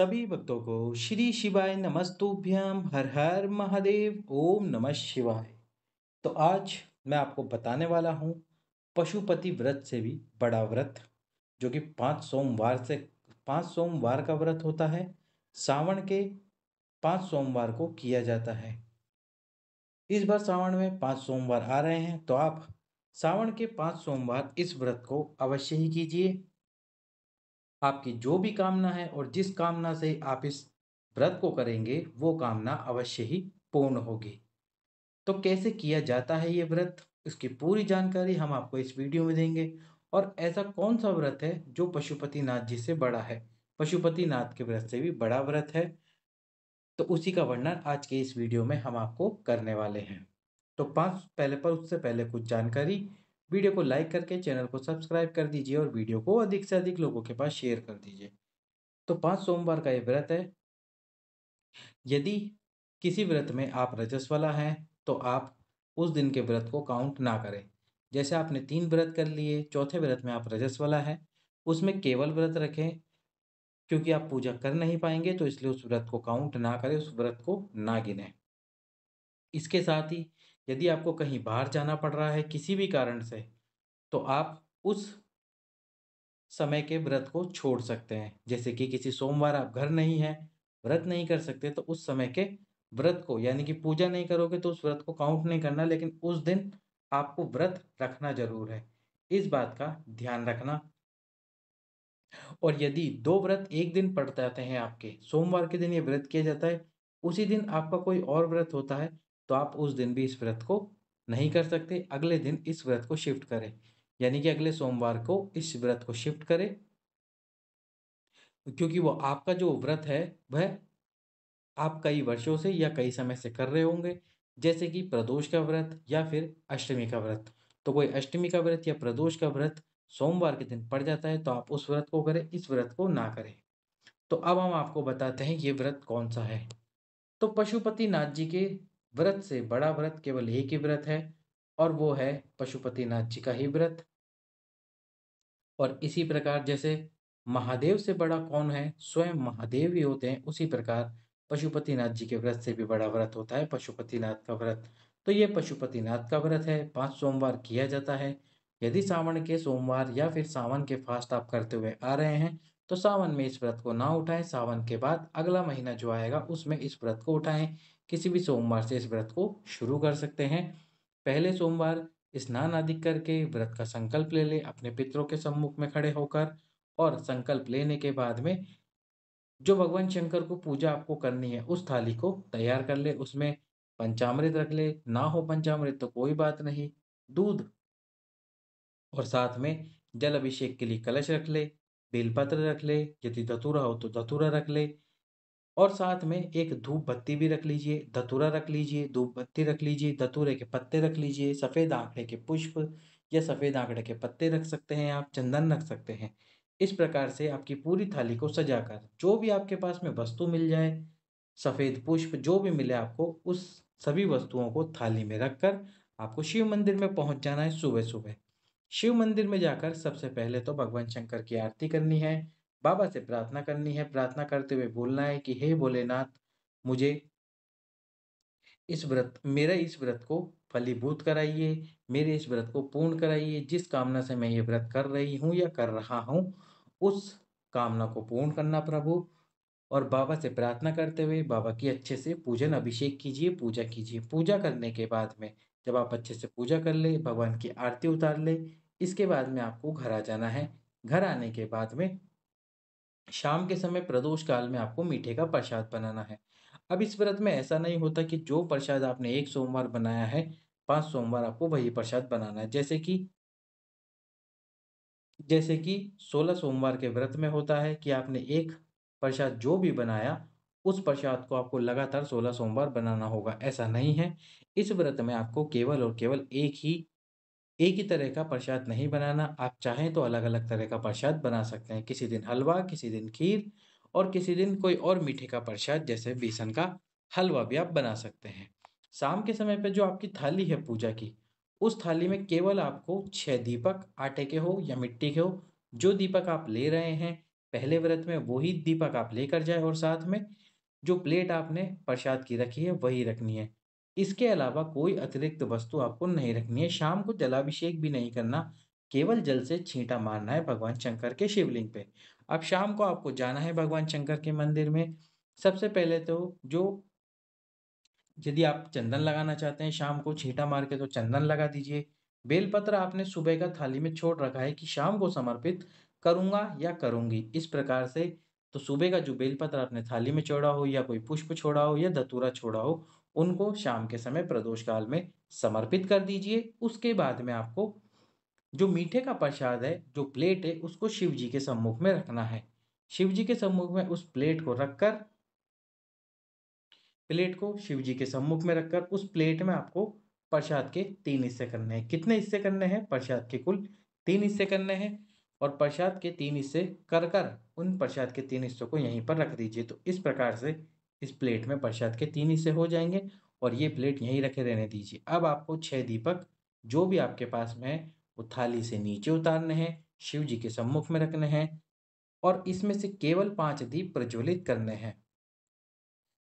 सभी भक्तों को श्री शिवाय नमस्तुभ्याम हर हर महादेव ओम नमः शिवाय तो आज मैं आपको बताने वाला हूँ पशुपति व्रत से भी बड़ा व्रत जो कि पाँच सोमवार से पाँच सोमवार का व्रत होता है सावण के पाँच सोमवार को किया जाता है इस बार सावण में पाँच सोमवार आ रहे हैं तो आप सावण के पाँच सोमवार इस व्रत को अवश्य ही कीजिए आपकी जो भी कामना है और जिस कामना से आप इस व्रत को करेंगे वो कामना अवश्य ही पूर्ण होगी तो कैसे किया जाता है ये व्रत इसकी पूरी जानकारी हम आपको इस वीडियो में देंगे और ऐसा कौन सा व्रत है जो पशुपतिनाथ जी से बड़ा है पशुपतिनाथ के व्रत से भी बड़ा व्रत है तो उसी का वर्णन आज के इस वीडियो में हम आपको करने वाले हैं तो पांच पहले पर उससे पहले कुछ जानकारी वीडियो को लाइक करके चैनल को सब्सक्राइब कर दीजिए और वीडियो को अधिक से अधिक लोगों के पास शेयर कर दीजिए तो पांच सोमवार का ये व्रत है यदि किसी व्रत में आप रजस वाला हैं तो आप उस दिन के व्रत को काउंट ना करें जैसे आपने तीन व्रत कर लिए चौथे व्रत में आप रजस वाला है उसमें केवल व्रत रखें क्योंकि आप पूजा कर नहीं पाएंगे तो इसलिए उस व्रत को काउंट ना करें उस व्रत को ना गिनें इसके साथ ही यदि आपको कहीं बाहर जाना पड़ रहा है किसी भी कारण से तो आप उस समय के व्रत को छोड़ सकते हैं जैसे कि किसी सोमवार आप घर नहीं हैं व्रत नहीं कर सकते तो उस समय के व्रत को यानी कि पूजा नहीं करोगे तो उस व्रत को काउंट नहीं करना लेकिन उस दिन आपको व्रत रखना जरूर है इस बात का ध्यान रखना और यदि दो व्रत एक दिन पड़ जाते हैं आपके सोमवार के दिन ये व्रत किया जाता है उसी दिन आपका कोई और व्रत होता है तो आप उस दिन भी इस व्रत को नहीं कर सकते अगले दिन इस व्रत को शिफ्ट करें यानी कि अगले सोमवार को इस व्रत को शिफ्ट करें क्योंकि वो आपका जो व्रत है वह आप कई वर्षों से या कई समय से कर रहे होंगे जैसे कि प्रदोष का व्रत या फिर अष्टमी का व्रत तो कोई अष्टमी का व्रत या प्रदोष का व्रत सोमवार के दिन पड़ जाता है तो आप उस व्रत को करें इस व्रत को ना करें तो अब हम आपको बताते हैं ये व्रत कौन सा है तो पशुपति नाथ जी के व्रत से बड़ा व्रत केवल एक ही व्रत है और वो है पशुपतिनाथ जी का ही व्रत और इसी प्रकार जैसे महादेव से बड़ा कौन है स्वयं महादेव ही होते हैं उसी प्रकार पशुपतिनाथ जी के व्रत से भी बड़ा व्रत होता है पशुपतिनाथ का व्रत तो ये पशुपतिनाथ का व्रत है पांच सोमवार किया जाता है यदि सावन के सोमवार या फिर सावन के फास्ट आप करते हुए आ रहे हैं तो सावन में इस व्रत को ना उठाएं सावन के बाद अगला महीना जो आएगा उसमें इस व्रत को उठाएं किसी भी सोमवार से इस व्रत को शुरू कर सकते हैं पहले सोमवार स्नान आदि करके व्रत का संकल्प ले ले अपने पितरों के सम्मुख में खड़े होकर और संकल्प लेने के बाद में जो भगवान शंकर को पूजा आपको करनी है उस थाली को तैयार कर ले उसमें पंचामृत रख ले ना हो पंचामृत तो कोई बात नहीं दूध और साथ में जल अभिषेक के लिए कलश रख ले बेलपत्र रख ले यदि धतूरा हो तो धतूरा रख ले और साथ में एक धूप बत्ती भी रख लीजिए धतूरा रख लीजिए धूप बत्ती रख लीजिए धतूरे के पत्ते रख लीजिए सफ़ेद आंकड़े के पुष्प या सफ़ेद आंकड़े के पत्ते रख सकते हैं आप चंदन रख सकते हैं इस प्रकार से आपकी पूरी थाली को सजाकर जो भी आपके पास में वस्तु मिल जाए सफ़ेद पुष्प जो भी मिले आपको उस सभी वस्तुओं को थाली में रखकर आपको शिव मंदिर में पहुंच जाना है सुबह सुबह शिव मंदिर में जाकर सबसे पहले तो भगवान शंकर की आरती करनी है बाबा से प्रार्थना करनी है प्रार्थना करते हुए बोलना है कि हे भोलेनाथ मुझे इस व्रत मेरा इस व्रत को फलीभूत कराइए मेरे इस व्रत को पूर्ण कराइए जिस कामना से मैं ये व्रत कर रही हूँ या कर रहा हूँ उस कामना को पूर्ण करना प्रभु और बाबा से प्रार्थना करते हुए बाबा की अच्छे से पूजन अभिषेक कीजिए पूजा कीजिए पूजा करने के बाद में जब आप अच्छे से पूजा कर ले भगवान की आरती उतार ले इसके बाद में आपको घर आ जाना है घर आने के बाद में शाम के समय प्रदोष काल में आपको मीठे का प्रसाद बनाना है अब इस व्रत में ऐसा नहीं होता कि जो प्रसाद आपने एक सोमवार बनाया है पांच सोमवार आपको वही प्रसाद बनाना है जैसे कि जैसे कि सोलह सोमवार के व्रत में होता है कि आपने एक प्रसाद जो भी बनाया उस प्रसाद को आपको लगातार सोलह सोमवार बनाना होगा ऐसा नहीं है इस व्रत में आपको केवल और केवल एक ही एक ही तरह का प्रसाद नहीं बनाना आप चाहें तो अलग अलग तरह का प्रसाद बना सकते हैं किसी दिन हलवा किसी दिन खीर और किसी दिन कोई और मीठे का प्रसाद जैसे बेसन का हलवा भी आप बना सकते हैं शाम के समय पर जो आपकी थाली है पूजा की उस थाली में केवल आपको छः दीपक आटे के हो या मिट्टी के हो जो दीपक आप ले रहे हैं पहले व्रत में वही दीपक आप लेकर जाए और साथ में जो प्लेट आपने प्रसाद की रखी है वही रखनी है इसके अलावा कोई अतिरिक्त वस्तु आपको नहीं रखनी है शाम को जलाभिषेक भी नहीं करना केवल जल से छींटा मारना है भगवान शंकर के शिवलिंग पे अब शाम को आपको जाना है भगवान शंकर के मंदिर में सबसे पहले तो जो यदि आप चंदन लगाना चाहते हैं शाम को छींटा मार के तो चंदन लगा दीजिए बेलपत्र आपने सुबह का थाली में छोड़ रखा है कि शाम को समर्पित करूंगा या करूंगी इस प्रकार से तो सुबह का जो बेलपत्र आपने थाली में छोड़ा हो या कोई पुष्प छोड़ा हो या धतूरा छोड़ा हो उनको शाम के समय प्रदोष काल में समर्पित कर दीजिए उसके बाद में आपको जो मीठे का प्रसाद है जो प्लेट है उसको शिव जी के सम्मुख में रखना है शिव जी के सम्मुख में उस प्लेट को रखकर प्लेट को शिव जी के सम्मुख में रखकर उस प्लेट में आपको प्रसाद के तीन हिस्से करने हैं कितने हिस्से करने हैं प्रसाद के कुल तीन हिस्से करने हैं और प्रसाद के तीन हिस्से कर कर उन प्रसाद के तीन हिस्सों को यहीं पर रख दीजिए तो इस प्रकार से इस प्लेट में प्रसाद के तीन हिस्से हो जाएंगे और ये प्लेट यहीं रखे रहने दीजिए अब आपको छह दीपक जो भी आपके पास में है वो थाली से नीचे उतारने हैं शिव जी के सम्मुख में रखने हैं और इसमें से केवल पांच दीप प्रज्वलित करने हैं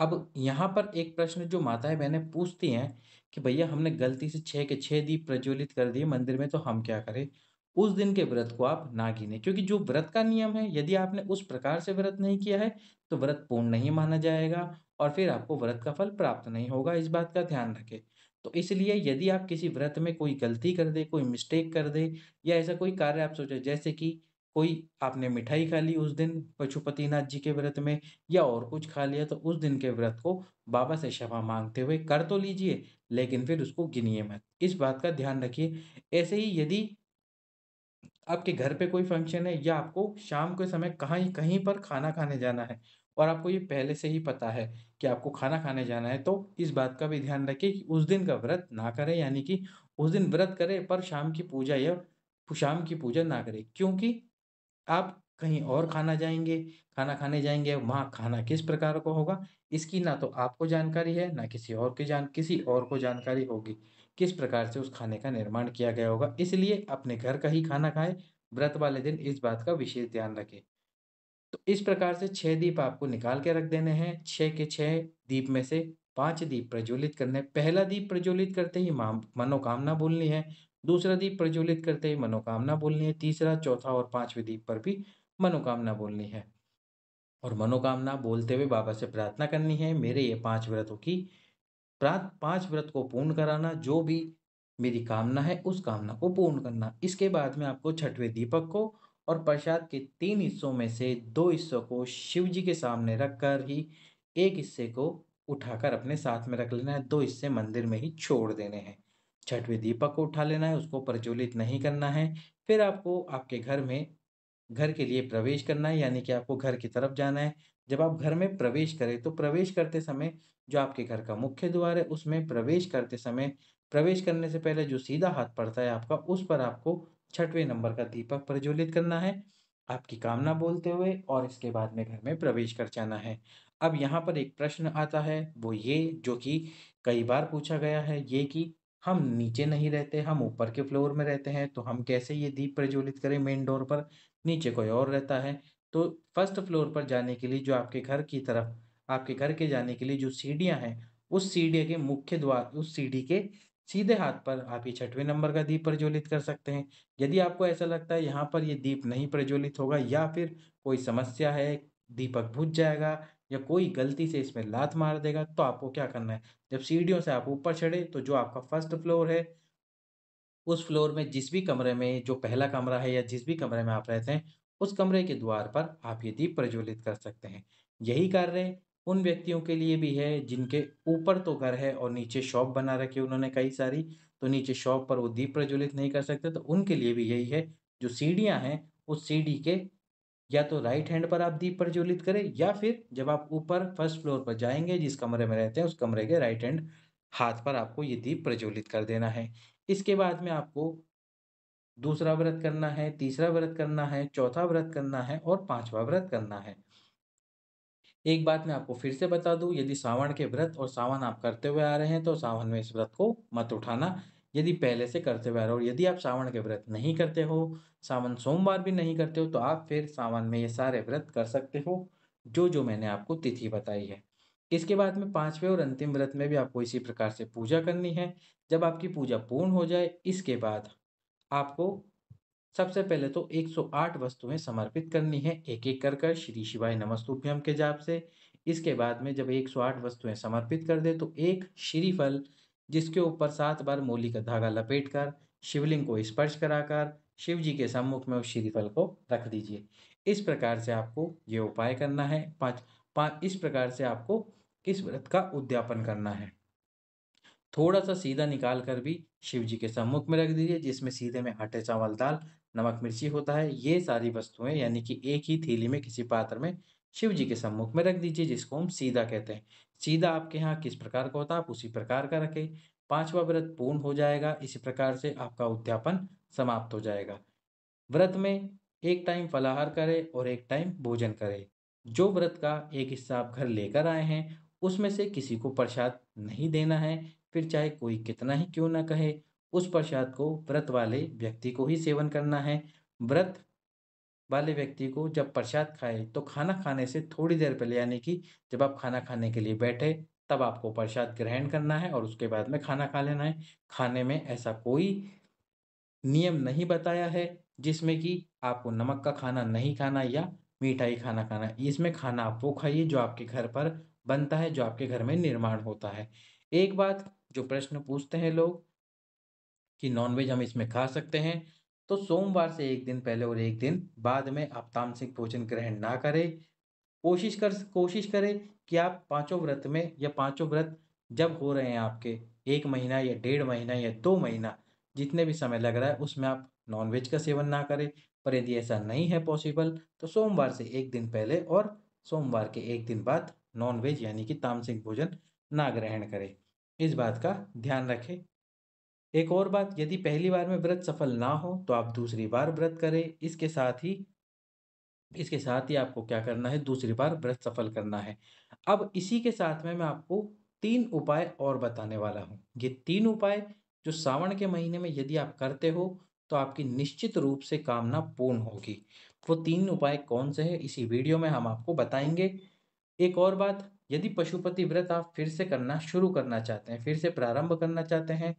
अब यहाँ पर एक प्रश्न जो माताएं बहनें पूछती हैं कि भैया हमने गलती से छः के छः दीप प्रज्वलित कर दिए मंदिर में तो हम क्या करें उस दिन के व्रत को आप ना गिने क्योंकि जो व्रत का नियम है यदि आपने उस प्रकार से व्रत नहीं किया है तो व्रत पूर्ण नहीं माना जाएगा और फिर आपको व्रत का फल प्राप्त नहीं होगा इस बात का ध्यान रखें तो इसलिए यदि आप किसी व्रत में कोई गलती कर दे कोई मिस्टेक कर दे या ऐसा कोई कार्य आप सोचे जैसे कि कोई आपने मिठाई खा ली उस दिन पशुपतिनाथ जी के व्रत में या और कुछ खा लिया तो उस दिन के व्रत को बाबा से क्षमा मांगते हुए कर तो लीजिए लेकिन फिर उसको गिनिए मत इस बात का ध्यान रखिए ऐसे ही यदि आपके घर पे कोई फंक्शन है या आपको शाम के समय कहाँ कहीं पर खाना खाने जाना है और आपको ये पहले से ही पता है कि आपको खाना खाने जाना है तो इस बात का भी ध्यान रखें कि उस दिन का व्रत ना करें यानी कि उस दिन व्रत करें पर शाम की पूजा या शाम की पूजा ना करें क्योंकि आप कहीं और खाना जाएंगे खाना खाने जाएंगे वहाँ खाना किस प्रकार का होगा इसकी ना तो आपको जानकारी है ना किसी और की जान किसी और को जानकारी होगी किस प्रकार से उस खाने का निर्माण किया गया होगा इसलिए अपने घर का ही खाना खाएं व्रत वाले दिन इस बात का विशेष ध्यान रखें तो इस प्रकार से छह दीप आपको निकाल के रख देने हैं छः के छः दीप में से पांच दीप प्रज्वलित करने पहला दीप प्रज्वलित करते ही मनोकामना बोलनी है दूसरा दीप प्रज्वलित करते ही मनोकामना बोलनी है तीसरा चौथा और पांचवें दीप पर भी मनोकामना बोलनी है और मनोकामना बोलते हुए बाबा से प्रार्थना करनी है मेरे ये पांच व्रतों की प्रात पांच व्रत को पूर्ण कराना जो भी मेरी कामना है उस कामना को पूर्ण करना इसके बाद में आपको छठवें दीपक को और प्रसाद के तीन हिस्सों में से दो हिस्सों को शिव जी के सामने रखकर ही एक हिस्से को उठाकर अपने साथ में रख लेना है दो हिस्से मंदिर में ही छोड़ देने हैं छठवें दीपक को उठा लेना है उसको प्रज्वलित नहीं करना है फिर आपको आपके घर में घर के लिए प्रवेश करना है यानी कि आपको घर की तरफ जाना है जब आप घर में प्रवेश करें तो प्रवेश करते समय जो आपके घर का मुख्य द्वार है उसमें प्रवेश करते समय प्रवेश करने से पहले जो सीधा हाथ पड़ता है आपका उस पर आपको छठवें नंबर का दीपक प्रज्वलित करना है आपकी कामना बोलते हुए और इसके बाद में घर में प्रवेश कर जाना है अब यहाँ पर एक प्रश्न आता है वो ये जो कि कई बार पूछा गया है ये कि हम नीचे नहीं रहते हम ऊपर के फ्लोर में रहते हैं तो हम कैसे ये दीप प्रज्वलित करें मेन डोर पर नीचे कोई और रहता है तो फर्स्ट फ्लोर पर जाने के लिए जो आपके घर की तरफ आपके घर के जाने के लिए जो सीढ़ियाँ हैं उस सीढ़ी के मुख्य द्वार उस सीढ़ी के सीधे हाथ पर आप ये छठवें नंबर का दीप प्रज्वलित कर सकते हैं यदि आपको ऐसा लगता है यहाँ पर ये दीप नहीं प्रज्वलित होगा या फिर कोई समस्या है दीपक बुझ जाएगा या कोई गलती से इसमें लात मार देगा तो आपको क्या करना है जब सीढ़ियों से आप ऊपर चढ़े तो जो आपका फर्स्ट फ्लोर है उस फ्लोर में जिस भी कमरे में जो पहला कमरा है या जिस भी कमरे में आप रहते हैं उस कमरे के द्वार पर आप ये दीप प्रज्वलित कर सकते हैं यही कार्य उन व्यक्तियों के लिए भी है जिनके ऊपर तो घर है और नीचे शॉप बना रखी उन्होंने कई सारी तो नीचे शॉप पर वो दीप प्रज्वलित नहीं कर सकते तो उनके लिए भी यही है जो सीढ़ियाँ हैं उस सीढ़ी के या तो राइट हैंड पर आप दीप प्रज्वलित करें या फिर जब आप ऊपर फर्स्ट फ्लोर पर जाएंगे जिस कमरे में रहते हैं उस कमरे के राइट हैंड हाथ पर आपको ये दीप प्रज्वलित कर देना है इसके बाद में आपको दूसरा व्रत करना है तीसरा व्रत करना है चौथा व्रत करना है और पांचवा व्रत करना है एक बात मैं आपको फिर से बता दूं यदि सावन के व्रत और सावन आप करते हुए आ रहे हैं तो सावन में इस व्रत को मत उठाना यदि पहले से करते हुए आ रहे हो यदि आप सावन के व्रत नहीं करते हो सावन सोमवार भी नहीं करते हो तो आप फिर सावन में ये सारे व्रत कर सकते हो जो जो मैंने आपको तिथि बताई है इसके बाद में पांचवें और अंतिम व्रत में भी आपको इसी प्रकार से पूजा करनी है जब आपकी पूजा पूर्ण हो जाए इसके बाद आपको सबसे पहले तो 108 वस्तुएं समर्पित करनी है एक एक कर कर श्री शिवाय नमस्तुभ्यम के जाप से इसके बाद में जब 108 वस्तुएं समर्पित कर दे तो एक श्रीफल जिसके ऊपर सात बार मूली का धागा लपेट कर शिवलिंग को स्पर्श कराकर शिव जी के सम्मुख में उस श्रीफल को रख दीजिए इस प्रकार से आपको ये उपाय करना है पाँच पाँच इस प्रकार से आपको इस व्रत का उद्यापन करना है थोड़ा सा सीधा निकाल कर भी शिव जी के सम्मुख में रख दीजिए जिसमें सीधे में आटे चावल दाल नमक मिर्ची होता है ये सारी वस्तुएं यानी कि एक ही थैली में किसी पात्र में शिव जी के सम्मुख में रख दीजिए जिसको हम सीधा कहते हैं सीधा आपके यहाँ किस प्रकार का होता है आप उसी प्रकार का रखें पांचवा व्रत पूर्ण हो जाएगा इसी प्रकार से आपका उद्यापन समाप्त हो जाएगा व्रत में एक टाइम फलाहार करें और एक टाइम भोजन करें जो व्रत का एक हिस्सा आप घर लेकर आए हैं उसमें से किसी को प्रसाद नहीं देना है फिर चाहे कोई कितना ही क्यों ना कहे उस प्रसाद को व्रत वाले व्यक्ति को ही सेवन करना है व्रत वाले व्यक्ति को जब प्रसाद खाए तो खाना खाने से थोड़ी देर पहले यानी कि जब आप खाना खाने के लिए बैठे तब आपको प्रसाद ग्रहण करना है और उसके बाद में खाना खा लेना है खाने में ऐसा कोई नियम नहीं बताया है जिसमें कि आपको नमक का खाना नहीं खाना या मिठाई खाना खाना इसमें खाना आप वो खाइए जो आपके घर पर बनता है जो आपके घर में निर्माण होता है एक बात जो प्रश्न पूछते हैं लोग कि नॉनवेज हम इसमें खा सकते हैं तो सोमवार से एक दिन पहले और एक दिन बाद में आप तामसिक भोजन ग्रहण ना करें कोशिश कर कोशिश करें कि आप पांचों व्रत में या पांचों व्रत जब हो रहे हैं आपके एक महीना या डेढ़ महीना या दो महीना जितने भी समय लग रहा है उसमें आप नॉनवेज का सेवन ना करें पर यदि ऐसा नहीं है पॉसिबल तो सोमवार से एक दिन पहले और सोमवार के एक दिन बाद नॉनवेज यानी कि तामसिक भोजन ना ग्रहण करें इस बात का ध्यान रखें एक और बात यदि पहली बार में व्रत सफल ना हो तो आप दूसरी बार व्रत करें इसके साथ ही इसके साथ ही आपको क्या करना है दूसरी बार व्रत सफल करना है अब इसी के साथ में मैं आपको तीन उपाय और बताने वाला हूँ ये तीन उपाय जो सावन के महीने में यदि आप करते हो तो आपकी निश्चित रूप से कामना पूर्ण होगी वो तीन उपाय कौन से हैं इसी वीडियो में हम आपको बताएंगे एक और बात यदि पशुपति व्रत आप फिर से करना शुरू करना चाहते हैं फिर से प्रारंभ करना चाहते हैं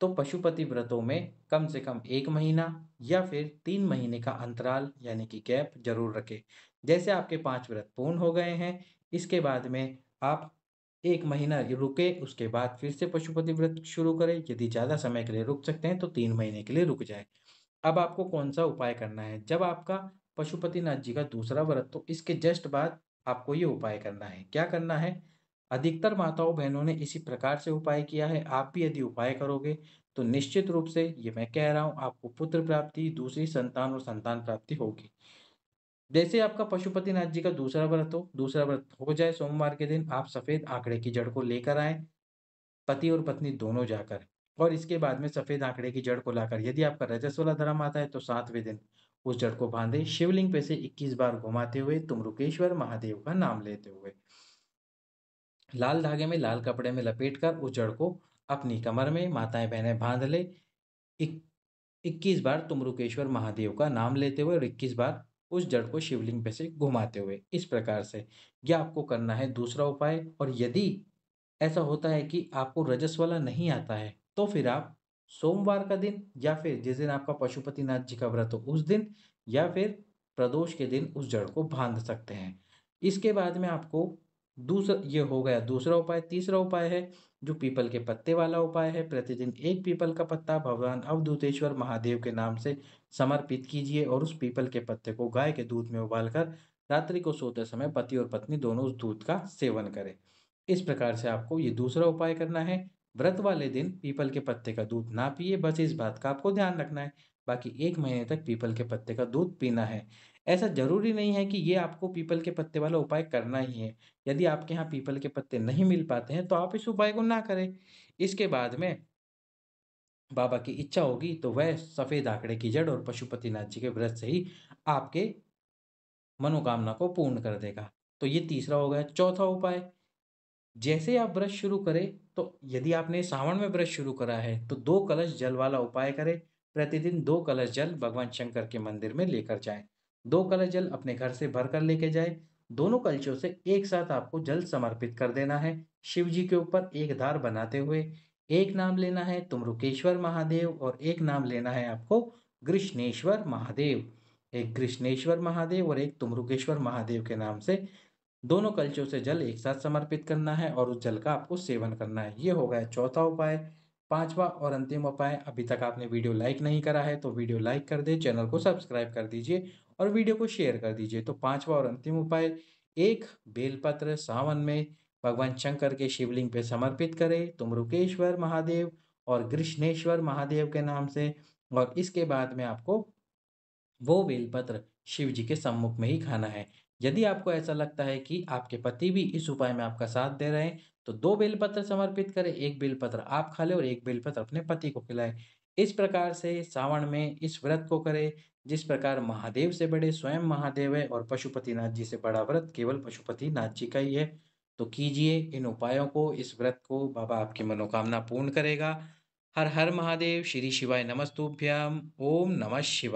तो पशुपति व्रतों में कम से कम एक महीना या फिर तीन महीने का अंतराल यानी कि गैप जरूर रखें जैसे आपके पांच व्रत पूर्ण हो गए हैं इसके बाद में आप एक महीना रुके उसके बाद फिर से पशुपति व्रत शुरू करें यदि ज़्यादा समय के लिए रुक सकते हैं तो तीन महीने के लिए रुक जाए अब आपको कौन सा उपाय करना है जब आपका पशुपतिनाथ जी का दूसरा व्रत तो इसके जस्ट बाद आपको ये उपाय करना है क्या करना है अधिकतर माताओं बहनों ने इसी प्रकार से उपाय किया है आप भी यदि उपाय करोगे तो निश्चित रूप से ये मैं कह रहा हूँ आपको पुत्र प्राप्ति दूसरी संतान और संतान प्राप्ति होगी जैसे आपका पशुपतिनाथ जी का दूसरा व्रत हो दूसरा व्रत हो जाए सोमवार के दिन आप सफेद आंकड़े की जड़ को लेकर आए पति और पत्नी दोनों जाकर और इसके बाद में सफेद आंकड़े की जड़ को लाकर यदि आपका रजस्वला धर्म आता है तो सातवें दिन उस जड़ को बांधे शिवलिंग पे से 21 बार घुमाते हुए तुम रुकेश्वर महादेव का नाम लेते हुए लाल धागे में लाल कपड़े में लपेटकर उस जड़ को अपनी कमर में माताएं बहनें बांध ले इक्कीस बार तुम रुकेश्वर महादेव का नाम लेते हुए और इक्कीस बार उस जड़ को शिवलिंग पे से घुमाते हुए इस प्रकार से यह आपको करना है दूसरा उपाय और यदि ऐसा होता है कि आपको रजस वाला नहीं आता है तो फिर आप सोमवार का दिन या फिर जिस दिन आपका पशुपतिनाथ जी का व्रत हो उस दिन या फिर प्रदोष के दिन उस जड़ को बांध सकते हैं इसके बाद में आपको दूसरा ये हो गया दूसरा उपाय तीसरा उपाय है जो पीपल के पत्ते वाला उपाय है प्रतिदिन एक पीपल का पत्ता भगवान अवधूतेश्वर महादेव के नाम से समर्पित कीजिए और उस पीपल के पत्ते को गाय के दूध में उबालकर रात्रि को सोते समय पति और पत्नी दोनों उस दूध का सेवन करें इस प्रकार से आपको ये दूसरा उपाय करना है व्रत वाले दिन पीपल के पत्ते का दूध ना पिए बस इस बात का आपको ध्यान रखना है बाकी एक महीने तक पीपल के पत्ते का दूध पीना है ऐसा जरूरी नहीं है कि ये आपको पीपल के पत्ते वाला उपाय करना ही है यदि आपके यहाँ पीपल के पत्ते नहीं मिल पाते हैं तो आप इस उपाय को ना करें इसके बाद में बाबा की इच्छा होगी तो वह सफ़ेद आंकड़े की जड़ और पशुपतिनाथ जी के व्रत से ही आपके मनोकामना को पूर्ण कर देगा तो ये तीसरा हो गया चौथा उपाय जैसे आप ब्रश शुरू करें तो यदि आपने सावन में ब्रश शुरू करा है तो दो कलश जल वाला उपाय करें प्रतिदिन दो कलश जल भगवान शंकर के मंदिर में लेकर जाएं दो कलश जल अपने घर से भर कर लेके जाए दोनों कलशों से एक साथ आपको जल समर्पित कर देना है शिव जी के ऊपर एक धार बनाते हुए एक नाम लेना है तुमरुकेश्वर तो महादेव और एक नाम लेना है आपको कृष्णेश्वर महादेव एक कृष्णेश्वर महादेव और एक तुमरुकेश्वर तो महादेव के नाम से दोनों कलचों से जल एक साथ समर्पित करना है और उस जल का आपको सेवन करना है ये हो गया चौथा उपाय पांचवा और अंतिम उपाय अभी तक आपने वीडियो लाइक नहीं करा है तो वीडियो लाइक कर दे चैनल को सब्सक्राइब कर दीजिए और वीडियो को शेयर कर दीजिए तो पांचवा और अंतिम उपाय एक बेलपत्र सावन में भगवान शंकर के शिवलिंग पे समर्पित करें तुम रुकेश्वर महादेव और कृष्णेश्वर महादेव के नाम से और इसके बाद में आपको वो बेलपत्र शिव जी के सम्मुख में ही खाना है यदि आपको ऐसा लगता है कि आपके पति भी इस उपाय में आपका साथ दे रहे हैं तो दो बेलपत्र समर्पित करें एक बेलपत्र आप खा लें और एक बेलपत्र अपने पति को खिलाएं इस प्रकार से सावण में इस व्रत को करें जिस प्रकार महादेव से बड़े स्वयं महादेव है और पशुपतिनाथ जी से बड़ा व्रत केवल पशुपतिनाथ जी का ही है तो कीजिए इन उपायों को इस व्रत को बाबा आपकी मनोकामना पूर्ण करेगा हर हर महादेव श्री शिवाय नमस्तुभ्याम ओम नमः शिवाय